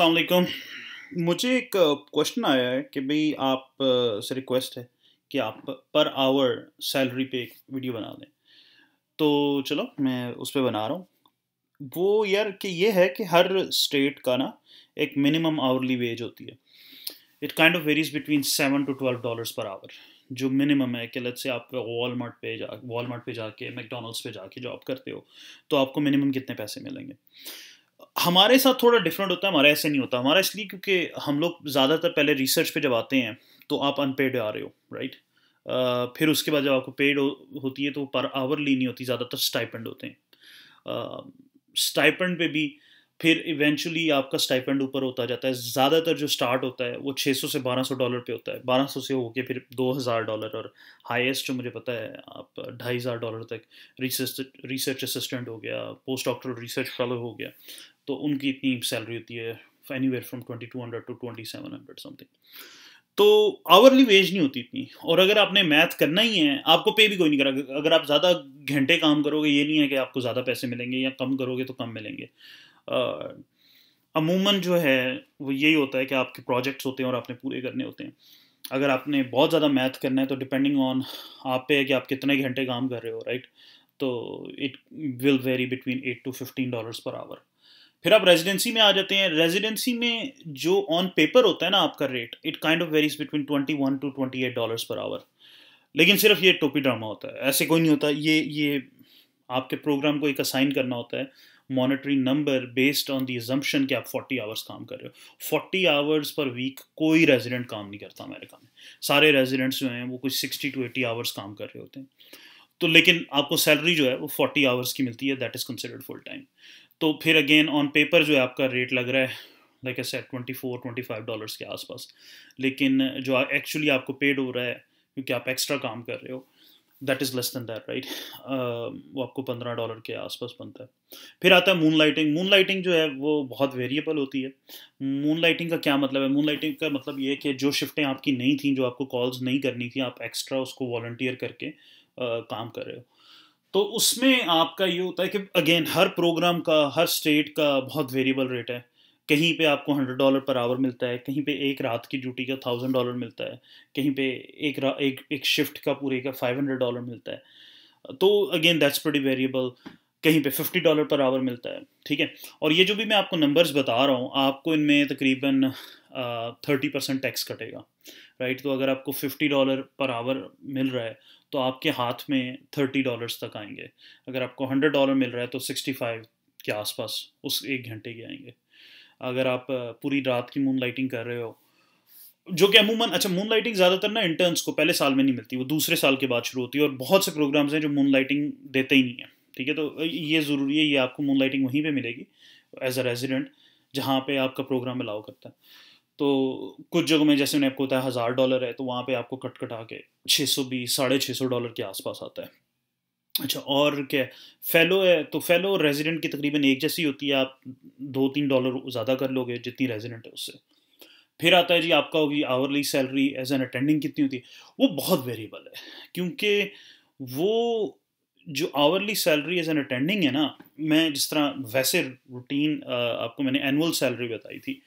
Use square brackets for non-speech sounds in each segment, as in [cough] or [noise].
अलैक्म मुझे एक क्वेश्चन आया है कि भाई आप से रिक्वेस्ट है कि आप पर आवर सैलरी पे एक वीडियो बना दें तो चलो मैं उस पर बना रहा हूँ वो यार कि ये है कि हर स्टेट का ना एक मिनिमम आवरली वेज होती है it kind of varies between seven to twelve dollars per hour जो मिनिमम है कि लत से आप वॉलमार्ट पे जा वॉलमार्ट पे जाके मैकडोनल्ड्स पे जाके जॉब करते हो तो आपको मिनिमम कितने पैसे मिलेंगे हमारे साथ थोड़ा डिफरेंट होता है हमारा ऐसे नहीं होता हमारा इसलिए क्योंकि हम लोग ज़्यादातर पहले रिसर्च पे जब आते हैं तो आप अनपेड आ रहे हो राइट uh, फिर उसके बाद जब आपको पेड हो, होती है तो पर आवर ली नहीं होती ज़्यादातर स्टाइपेंड होते हैं स्टाइपेंड पे भी फिर इवेंचुअली आपका स्टाइपेंड ऊपर होता जाता है ज़्यादातर जो स्टार्ट होता है वो 600 से 1200 डॉलर पे होता है 1200 से होके फिर 2000 डॉलर और हाईएस्ट जो मुझे पता है आप ढाई हज़ार डॉलर तक रिसर्च रिसर्च असिस्टेंट हो गया पोस्ट डॉक्टरल रिसर्च फेलो हो गया तो उनकी इतनी सैलरी होती है anywhere from twenty two hundred to twenty seven hundred something तो आवरली वेज नहीं होती इतनी और अगर आपने मैथ करना ही है आपको पे भी कोई नहीं करा अगर आप ज़्यादा घंटे काम करोगे ये नहीं है कि आपको ज़्यादा पैसे मिलेंगे या कम करोगे तो कम मिलेंगे अमूमन जो है वो यही होता है कि आपके प्रोजेक्ट्स होते हैं और आपने पूरे करने होते हैं अगर आपने बहुत ज़्यादा मैथ करना है तो डिपेंडिंग ऑन आप पे है कि आप कितने घंटे काम कर रहे हो राइट तो it will vary between eight to fifteen dollars per hour फिर आप रेजिडेंसी में आ जाते हैं रेजिडेंसी में जो ऑन पेपर होता है ना आपका rate it kind of varies between twenty one to twenty eight dollars per hour लेकिन सिर्फ ये टोपी ड्रामा होता है ऐसे कोई नहीं होता ये ये आपके प्रोग्राम को एक असाइन करना होता है monetary number based on the assumption कि आप 40 आवर्स काम कर रहे हो 40 आवर्स पर वीक कोई रेजिडेंट काम नहीं करता अमेरिका में सारे रेजिडेंट्स जो हैं वो कुछ 60 टू 80 आवर्स काम कर रहे होते हैं तो लेकिन आपको सैलरी जो है वो 40 आवर्स की मिलती है that is considered full time तो फिर अगेन ऑन पेपर जो है आपका रेट लग रहा है like I said twenty four twenty five dollars के आसपास लेकिन जो एक्चुअली आपको पेड हो रहा है क्योंकि आप एक्स्ट्रा काम कर रहे हो that is less than that right वो आपको पंद्रह डॉलर के आसपास बनता है फिर आता है मून लाइटिंग मून लाइटिंग जो है वो बहुत वेरिएबल होती है मून लाइटिंग का क्या मतलब है मून लाइटिंग का मतलब ये है कि जो शिफ्टें आपकी नहीं थी जो आपको कॉल्स नहीं करनी थी आप एक्स्ट्रा उसको वॉल्टियर करके आ, uh, काम कर रहे हो तो उसमें आपका ये होता है कि अगेन हर प्रोग्राम का हर स्टेट का बहुत वेरिएबल रेट है कहीं पे आपको हंड्रेड डॉलर पर आवर मिलता है कहीं पे एक रात की ड्यूटी का थाउजेंड डॉलर मिलता है कहीं पे एक रा एक एक शिफ्ट का पूरे का फाइव हंड्रेड डॉलर मिलता है तो अगेन दैट्स प्रटी वेरिएबल कहीं पे फिफ्टी डॉलर पर आवर मिलता है ठीक है और ये जो भी मैं आपको नंबर्स बता रहा हूँ आपको इनमें तकरीबन थर्टी परसेंट टैक्स कटेगा राइट तो अगर आपको फिफ्टी डॉलर पर आवर मिल रहा है तो आपके हाथ में थर्टी डॉलर्स तक आएंगे अगर आपको हंड्रेड डॉलर मिल रहा है तो सिक्सटी फाइव के आसपास उस एक घंटे के आएंगे अगर आप पूरी रात की मून लाइटिंग कर रहे हो जो कि अमूमन अच्छा मून लाइटिंग ज़्यादातर ना इंटर्न्स को पहले साल में नहीं मिलती वो दूसरे साल के बाद शुरू होती है और बहुत से प्रोग्राम्स हैं जो मून लाइटिंग देते ही नहीं है ठीक है तो ये ज़रूरी है ये आपको मून लाइटिंग वहीं पर मिलेगी एज अ रेजिडेंट जहाँ पे आपका प्रोग्राम अलाउ करता है तो कुछ जगहों में जैसे मैंने आपको बताया हज़ार डॉलर है तो वहाँ पे आपको कट कटा के छः सौ बीस साढ़े छः सौ डॉलर के आसपास आता है अच्छा और क्या फेलो है तो फेलो रेजिडेंट की तकरीबन एक जैसी होती है आप दो तीन डॉलर ज़्यादा कर लोगे जितनी रेजिडेंट है उससे फिर आता है जी आपका होगी hourly salary as an attending कितनी होती है वो बहुत वेरिएबल है क्योंकि वो जो hourly salary as an attending है ना मैं जिस तरह वैसे रूटीन आपको मैंने एनुअल सैलरी बताई थी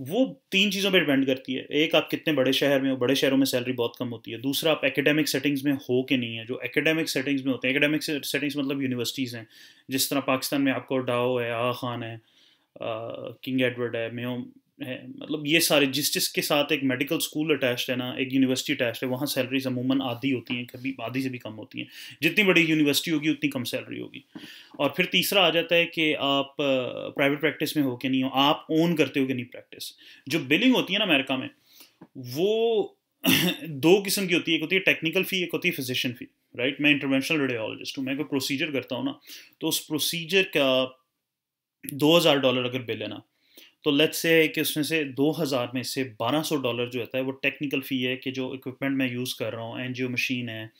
वो तीन चीज़ों पे डिपेंड करती है एक आप कितने बड़े शहर में हो बड़े शहरों में सैलरी बहुत कम होती है दूसरा आप एकेडमिक सेटिंग्स में हो के नहीं है जो एकेडमिक सेटिंग्स में होते हैं एकेडमिक सेटिंग्स मतलब यूनिवर्सिटीज़ हैं जिस तरह पाकिस्तान में आपको डाओ है आ खान है किंग एडवर्ड है मेम है मतलब ये सारे जिस जिस के साथ एक मेडिकल स्कूल अटैच है ना एक यूनिवर्सिटी अटैच है वहाँ सैलरीज अमूमन आधी होती हैं कभी आधी से भी कम होती हैं जितनी बड़ी यूनिवर्सिटी होगी उतनी कम सैलरी होगी और फिर तीसरा आ जाता है कि आप प्राइवेट प्रैक्टिस में हो के नहीं हो आप ओन करते हो कि नहीं प्रैक्टिस जो बिलिंग होती है ना अमेरिका में वो [clears throat] दो किस्म की होती है एक होती है टेक्निकल फ़ी एक होती है फिजिशियन फ़ी राइट मैं इंटरवेंशनल रेडियोलॉजिस्ट हूँ मैं कोई प्रोसीजर करता हूँ ना तो उस प्रोसीजर का दो हज़ार डॉलर अगर बिल है ना तो लेट्स से कि उसमें से 2000 में से 1200 डॉलर जो होता है वो टेक्निकल फ़ी है कि जो इक्विपमेंट मैं यूज़ कर रहा हूँ एनजीओ मशीन है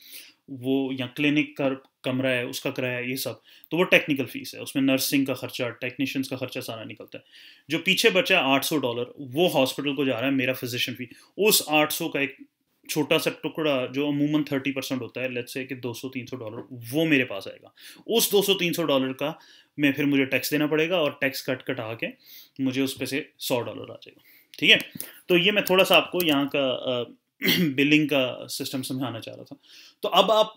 वो या क्लिनिक का कमरा है उसका किराया ये सब तो वो टेक्निकल फीस है उसमें नर्सिंग का खर्चा टेक्नीशियंस का खर्चा सारा निकलता है जो पीछे बचा है आठ सौ डॉलर वो हॉस्पिटल को जा रहा है मेरा फिजिशियन फी उस आठ सौ का एक छोटा सा टुकड़ा जो अमूमन थर्टी परसेंट होता है लेट्स से कि दो सौ तीन सौ डॉलर वो मेरे पास आएगा उस दो सौ तीन सौ डॉलर का मैं फिर मुझे टैक्स देना पड़ेगा और टैक्स कट कटा के मुझे उस पर से सौ डॉलर आ जाएगा ठीक है तो ये मैं थोड़ा सा आपको यहाँ का बिलिंग [clears throat] का सिस्टम समझाना चाह रहा था तो अब आप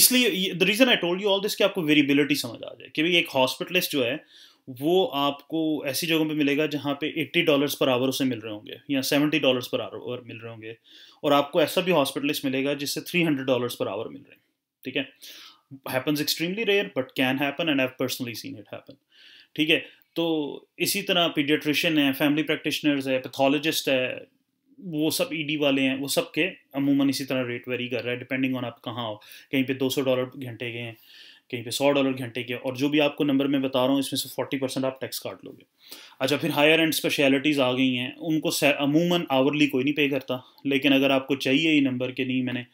इसलिए the reason I told you all this कि आपको वेरिएबिलिटी समझ आ जाए कि भाई एक हॉस्पिटलिस्ट जो है वो आपको ऐसी जगहों पे मिलेगा जहाँ पे 80 डॉलर्स पर आवर उसे मिल रहे होंगे या 70 डॉलर्स पर आवर मिल रहे होंगे और आपको ऐसा भी हॉस्पिटलिस्ट मिलेगा जिससे 300 डॉलर्स पर आवर मिल रहे हैं ठीक है happens extremely rare but can happen and have personally seen it happen ठीक है तो इसी तरह पीडियाट्रिशियन है फैमिली प्रैक्टिशनर्स है पैथोलॉजिस्ट है वो सब ईडी e वाले हैं वो सब के अमूमन इसी तरह रेट वेरी कर रहा है डिपेंडिंग ऑन आप कहाँ हो कहीं पे 200 डॉलर घंटे के हैं कहीं पे सौ डॉलर घंटे के और जो भी आपको नंबर मैं बता रहा हूँ इसमें से फोर्टी परसेंट आप टैक्स काट लोगे अच्छा फिर हायर एंड स्पेशलिटीज़ आ गई हैं उनको अमूमन आवरली कोई नहीं पे करता लेकिन अगर आपको चाहिए ही नंबर के नहीं मैंने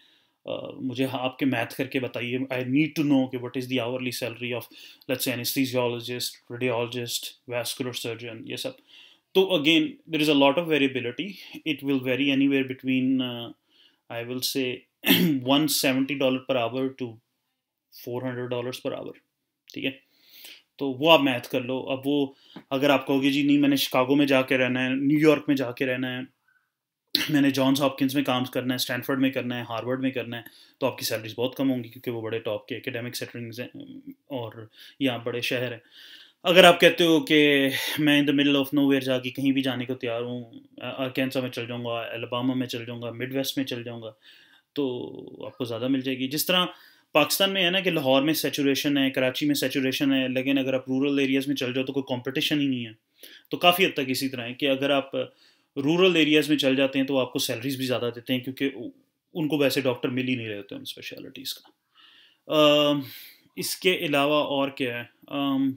आ, मुझे हाँ आपके मैथ करके बताइए आई नीड टू नो कि what is the hourly salary of let's anesthesiologist radiologist vascular surgeon ये सब तो again there is a lot of variability it will vary any between I will say one seventy dollar per hour to four hundred dollars per hour ठीक है तो वो आप math कर लो अब वो अगर आप कहोगे जी नहीं मैंने शिकागो में जाके रहना है न्यूयॉर्क में जाके रहना है मैंने जॉन्स हॉपकिंस में काम करना है स्टैनफर्ड में करना है हार्वर्ड में करना है तो आपकी सैलरीज बहुत कम होंगी क्योंकि वो बड़े टॉप के एकेडमिक सेटरिंग्स हैं और यहाँ बड़े शहर हैं अगर आप कहते हो कि मैं in the middle of nowhere जाके कहीं भी जाने को तैयार हूँ अरकैंसा में चल जाऊँगा एलबामा में चल जाऊँगा मिड वेस्ट में चल जाऊँगा तो आपको ज़्यादा मिल जाएगी जिस तरह पाकिस्तान में है ना कि लाहौर में सेचुरेशन है कराची में सेचुरेशन है लेकिन अगर आप रूरल एरियाज़ में चल जाओ तो कोई कंपटीशन ही नहीं है तो काफ़ी हद तक इसी तरह है कि अगर आप रूरल एरियाज़ में चल जाते हैं तो आपको सैलरीज भी ज़्यादा देते हैं क्योंकि उनको वैसे डॉक्टर मिल ही नहीं रहते उन स्पेशलिटीज़ का इसके अलावा और क्या है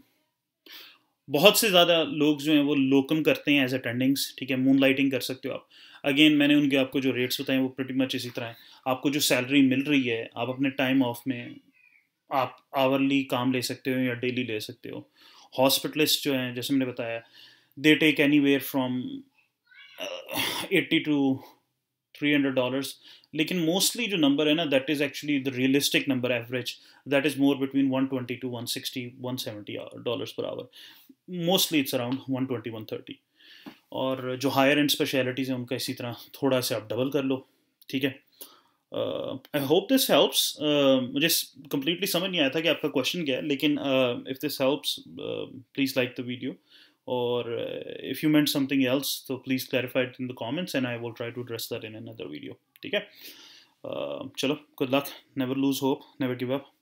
बहुत से ज़्यादा लोग जो हैं वो लोकम करते हैं एज अटेंडिंग्स ठीक है मून लाइटिंग कर सकते हो आप अगेन मैंने उनके आपको जो रेट्स बताए वो प्रटी मच इसी तरह हैं आपको जो सैलरी मिल रही है आप अपने टाइम ऑफ में आप आवरली काम ले सकते हो या डेली ले सकते हो हॉस्पिटलिस्ट जो हैं जैसे मैंने बताया they take anywhere from eighty to three hundred dollars लेकिन मोस्टली जो नंबर है ना that is actually the realistic number average that is more between one twenty to one sixty one seventy dollars per hour mostly it's around one twenty one thirty और जो higher and specialities हैं उनका इसी तरह थोड़ा सा आप double कर लो ठीक है आई होप दिस हेल्प्स मुझे कम्प्लीटली समझ नहीं आया था कि आपका क्वेश्चन क्या है लेकिन if this helps please like the video और if you meant something else तो please clarified in the comments and I will try to address that in other video ठीक है uh, चलो good luck never lose hope never give up